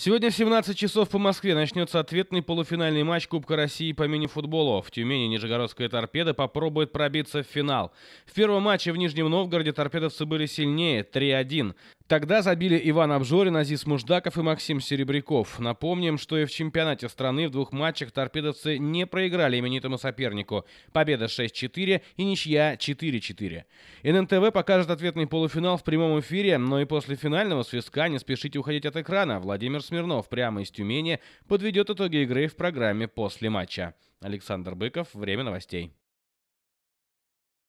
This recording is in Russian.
Сегодня в 17 часов по Москве начнется ответный полуфинальный матч Кубка России по мини-футболу. В Тюмени нижегородская торпеда попробует пробиться в финал. В первом матче в Нижнем Новгороде торпедовцы были сильнее 3-1. Тогда забили Иван Обжорин, Азиз Муждаков и Максим Серебряков. Напомним, что и в чемпионате страны в двух матчах торпедовцы не проиграли именитому сопернику. Победа 6-4 и ничья 4-4. ННТВ покажет ответный полуфинал в прямом эфире, но и после финального свистка не спешите уходить от экрана. Владимир Смирнов прямо из Тюмени подведет итоги игры в программе «После матча». Александр Быков, «Время новостей».